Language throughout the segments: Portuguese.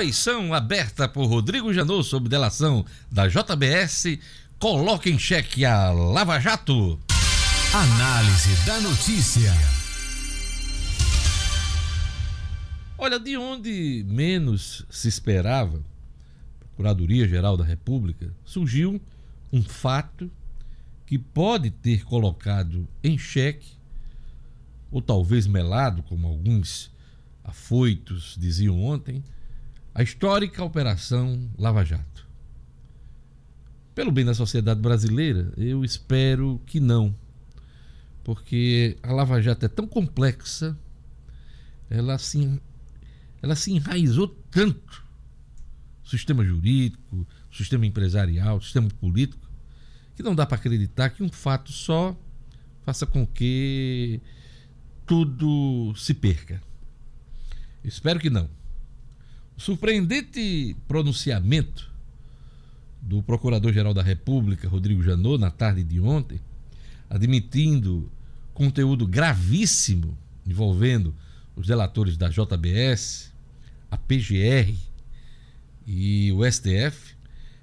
Refeição aberta por Rodrigo Janot sob delação da JBS coloca em xeque a Lava Jato. Análise da notícia. Olha, de onde menos se esperava, Procuradoria Geral da República, surgiu um fato que pode ter colocado em xeque, ou talvez melado, como alguns afoitos diziam ontem, a histórica Operação Lava Jato. Pelo bem da sociedade brasileira, eu espero que não, porque a Lava Jato é tão complexa, ela se, ela se enraizou tanto sistema jurídico, sistema empresarial, sistema político que não dá para acreditar que um fato só faça com que tudo se perca. Espero que não. Surpreendente pronunciamento do Procurador-Geral da República, Rodrigo Janot, na tarde de ontem, admitindo conteúdo gravíssimo envolvendo os delatores da JBS, a PGR e o STF,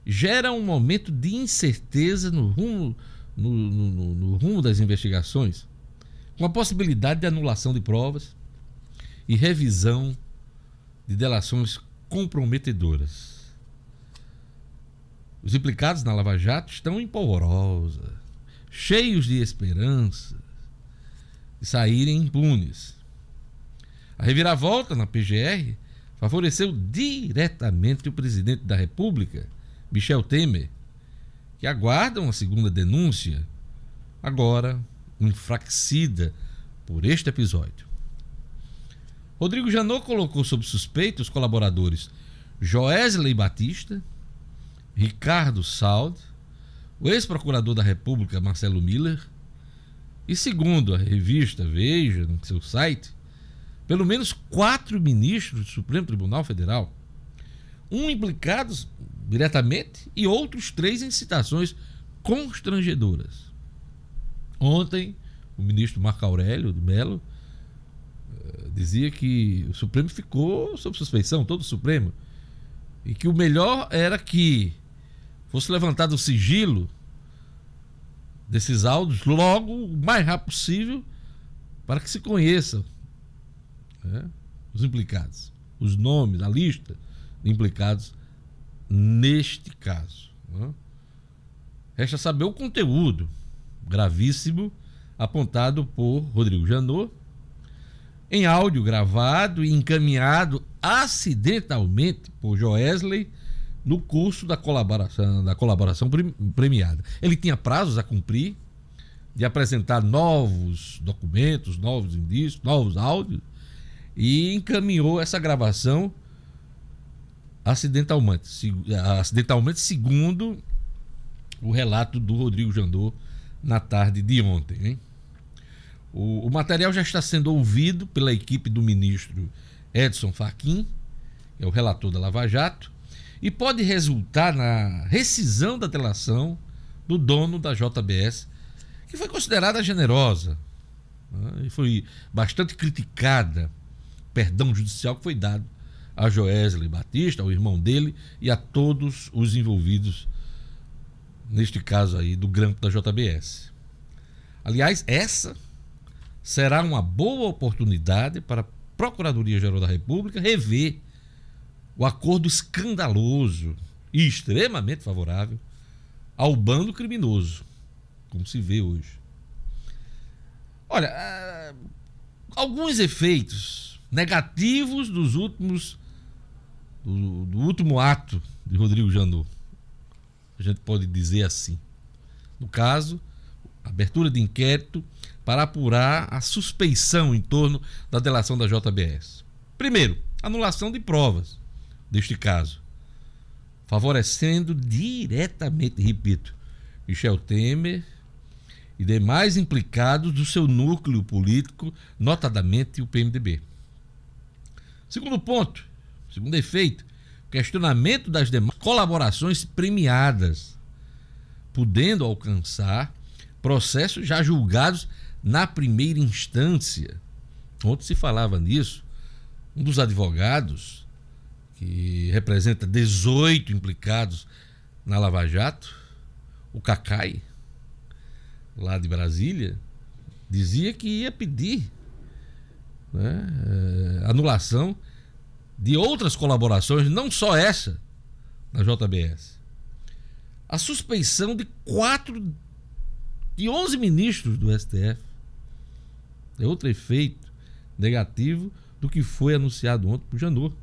gera um momento de incerteza no rumo, no, no, no rumo das investigações, com a possibilidade de anulação de provas e revisão de delações comprometedoras. Os implicados na Lava Jato estão em polvorosa, cheios de esperança de saírem impunes. A reviravolta na PGR favoreceu diretamente o presidente da República, Michel Temer, que aguarda uma segunda denúncia, agora enfraquecida por este episódio. Rodrigo Janot colocou sob suspeita os colaboradores Joesley Batista, Ricardo Saud, o ex-procurador da República Marcelo Miller, e segundo a revista Veja, no seu site, pelo menos quatro ministros do Supremo Tribunal Federal, um implicados diretamente e outros três em citações constrangedoras. Ontem, o ministro Marco Aurélio de Mello dizia que o Supremo ficou sob suspeição, todo o Supremo, e que o melhor era que fosse levantado o sigilo desses áudios logo, o mais rápido possível, para que se conheçam né, os implicados, os nomes, a lista de implicados neste caso. Né? Resta saber o conteúdo gravíssimo apontado por Rodrigo Janot em áudio gravado e encaminhado acidentalmente por Joesley no curso da colaboração, da colaboração premiada. Ele tinha prazos a cumprir de apresentar novos documentos, novos indícios, novos áudios e encaminhou essa gravação acidentalmente, se, acidentalmente segundo o relato do Rodrigo Jandô na tarde de ontem. Hein? O, o material já está sendo ouvido pela equipe do ministro Edson Fachin, que é o relator da Lava Jato, e pode resultar na rescisão da delação do dono da JBS, que foi considerada generosa né? e foi bastante criticada, perdão judicial que foi dado a Joesley Batista, ao irmão dele e a todos os envolvidos neste caso aí do grampo da JBS. Aliás, essa será uma boa oportunidade para a Procuradoria-Geral da República rever o acordo escandaloso e extremamente favorável ao bando criminoso, como se vê hoje. Olha, ah, alguns efeitos negativos dos últimos do, do último ato de Rodrigo Janot. A gente pode dizer assim. No caso, abertura de inquérito para apurar a suspeição em torno da delação da JBS. Primeiro, anulação de provas deste caso, favorecendo diretamente, repito, Michel Temer e demais implicados do seu núcleo político, notadamente o PMDB. Segundo ponto, segundo efeito, questionamento das demais colaborações premiadas, podendo alcançar processos já julgados na primeira instância, ontem se falava nisso, um dos advogados, que representa 18 implicados na Lava Jato, o Cacai, lá de Brasília, dizia que ia pedir né, eh, anulação de outras colaborações, não só essa, na JBS. A suspeição de quatro de 11 ministros do STF. É outro efeito negativo do que foi anunciado ontem por Janot.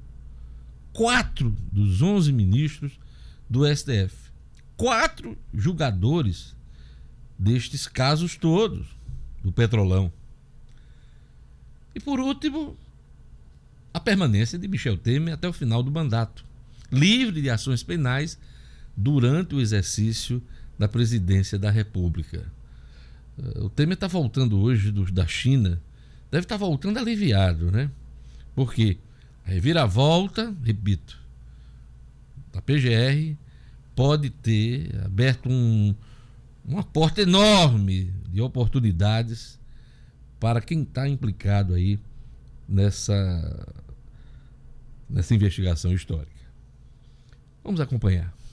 Quatro dos 11 ministros do STF. Quatro julgadores destes casos todos do Petrolão. E por último, a permanência de Michel Temer até o final do mandato, livre de ações penais durante o exercício da presidência da República. O Temer está voltando hoje do, da China, deve estar tá voltando aliviado, né? Porque a reviravolta, repito, da PGR pode ter aberto um, uma porta enorme de oportunidades para quem está implicado aí nessa, nessa investigação histórica. Vamos acompanhar.